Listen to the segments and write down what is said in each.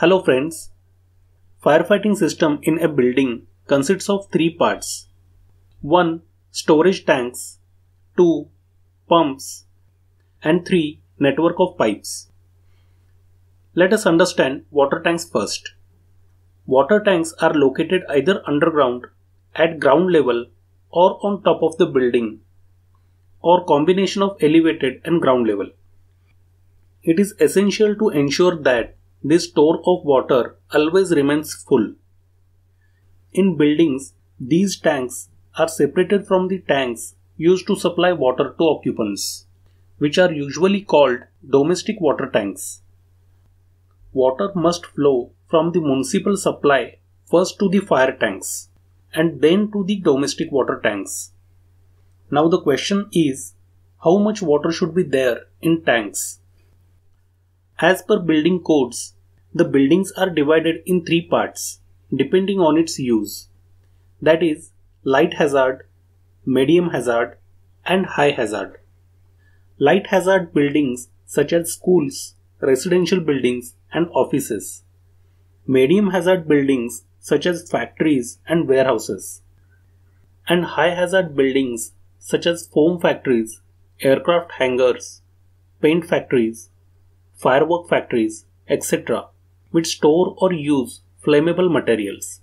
Hello friends. Firefighting system in a building consists of three parts. 1. Storage tanks. 2. Pumps. And 3. Network of pipes. Let us understand water tanks first. Water tanks are located either underground, at ground level or on top of the building or combination of elevated and ground level. It is essential to ensure that this store of water always remains full. In buildings, these tanks are separated from the tanks used to supply water to occupants, which are usually called domestic water tanks. Water must flow from the municipal supply first to the fire tanks and then to the domestic water tanks. Now the question is how much water should be there in tanks? As per building codes, the buildings are divided in three parts depending on its use. That is, light hazard, medium hazard, and high hazard. Light hazard buildings such as schools, residential buildings, and offices. Medium hazard buildings such as factories and warehouses. And high hazard buildings such as foam factories, aircraft hangars, paint factories, firework factories, etc., which store or use flammable materials.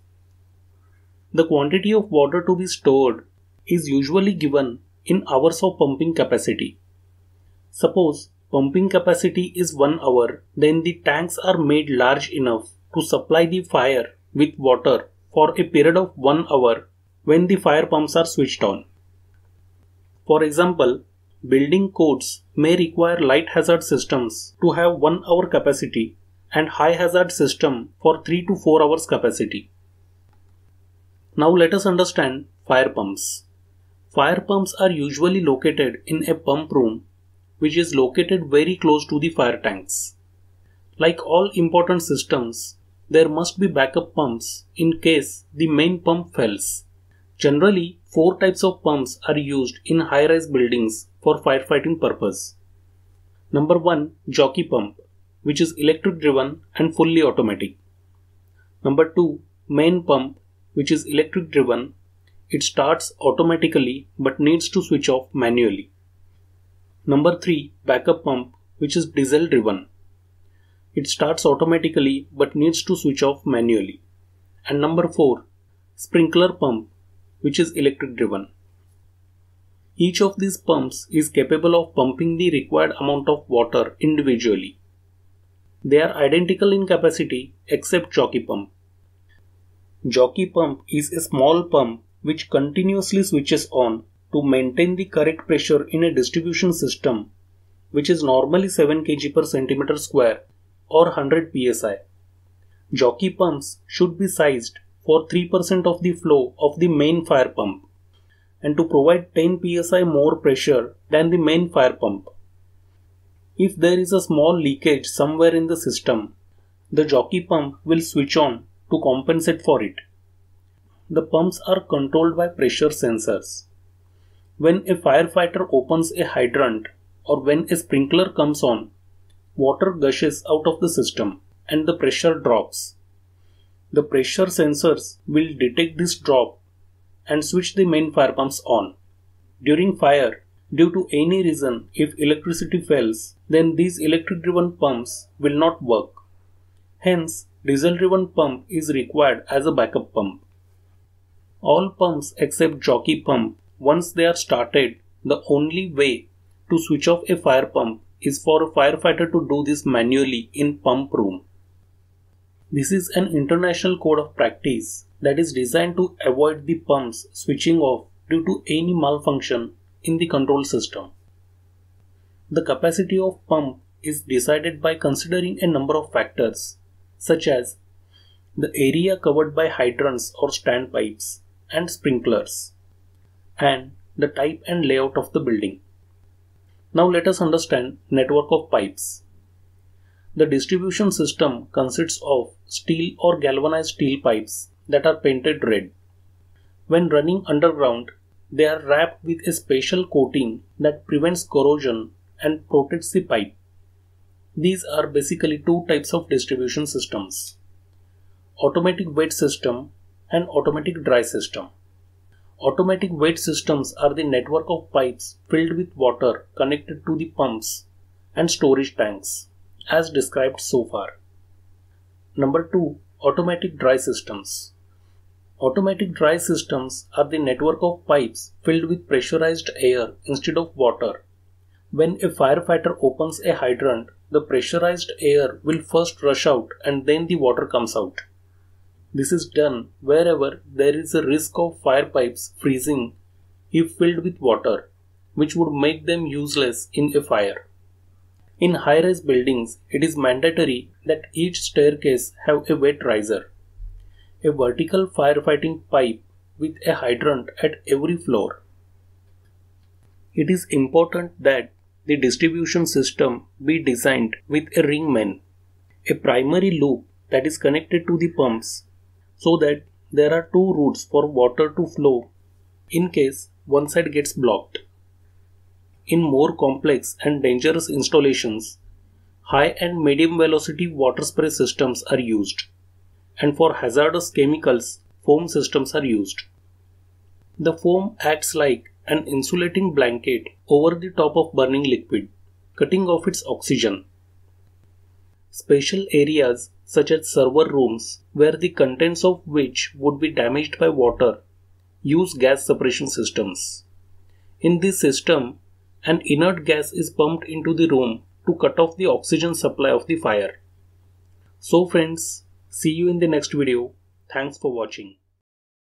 The quantity of water to be stored is usually given in hours of pumping capacity. Suppose pumping capacity is 1 hour, then the tanks are made large enough to supply the fire with water for a period of 1 hour when the fire pumps are switched on. For example, Building codes may require light hazard systems to have 1 hour capacity and high hazard system for 3 to 4 hours capacity. Now let us understand fire pumps. Fire pumps are usually located in a pump room which is located very close to the fire tanks. Like all important systems, there must be backup pumps in case the main pump fails. Generally, four types of pumps are used in high-rise buildings for firefighting purpose. Number 1 jockey pump which is electric driven and fully automatic. Number 2 main pump which is electric driven. It starts automatically but needs to switch off manually. Number 3 backup pump which is diesel driven. It starts automatically but needs to switch off manually. And number 4 sprinkler pump which is electric driven. Each of these pumps is capable of pumping the required amount of water individually. They are identical in capacity except jockey pump. Jockey pump is a small pump which continuously switches on to maintain the correct pressure in a distribution system which is normally 7 kg per centimeter square or 100 psi. Jockey pumps should be sized for 3% of the flow of the main fire pump and to provide 10 psi more pressure than the main fire pump. If there is a small leakage somewhere in the system, the jockey pump will switch on to compensate for it. The pumps are controlled by pressure sensors. When a firefighter opens a hydrant or when a sprinkler comes on, water gushes out of the system and the pressure drops the pressure sensors will detect this drop and switch the main fire pumps on. During fire, due to any reason, if electricity fails, then these electric driven pumps will not work. Hence, diesel driven pump is required as a backup pump. All pumps except jockey pump, once they are started, the only way to switch off a fire pump is for a firefighter to do this manually in pump room. This is an international code of practice that is designed to avoid the pumps switching off due to any malfunction in the control system. The capacity of pump is decided by considering a number of factors such as the area covered by hydrants or standpipes and sprinklers and the type and layout of the building. Now let us understand network of pipes. The distribution system consists of steel or galvanized steel pipes that are painted red. When running underground, they are wrapped with a special coating that prevents corrosion and protects the pipe. These are basically two types of distribution systems automatic wet system and automatic dry system. Automatic wet systems are the network of pipes filled with water connected to the pumps and storage tanks as described so far. Number 2 Automatic dry systems. Automatic dry systems are the network of pipes filled with pressurized air instead of water. When a firefighter opens a hydrant, the pressurized air will first rush out and then the water comes out. This is done wherever there is a risk of fire pipes freezing if filled with water, which would make them useless in a fire. In high-rise buildings, it is mandatory that each staircase have a wet riser. A vertical firefighting pipe with a hydrant at every floor. It is important that the distribution system be designed with a ringman, a primary loop that is connected to the pumps, so that there are two routes for water to flow in case one side gets blocked in more complex and dangerous installations, high and medium velocity water spray systems are used, and for hazardous chemicals, foam systems are used. The foam acts like an insulating blanket over the top of burning liquid, cutting off its oxygen. Special areas such as server rooms, where the contents of which would be damaged by water, use gas suppression systems. In this system, an inert gas is pumped into the room to cut off the oxygen supply of the fire. So friends, see you in the next video. Thanks for watching.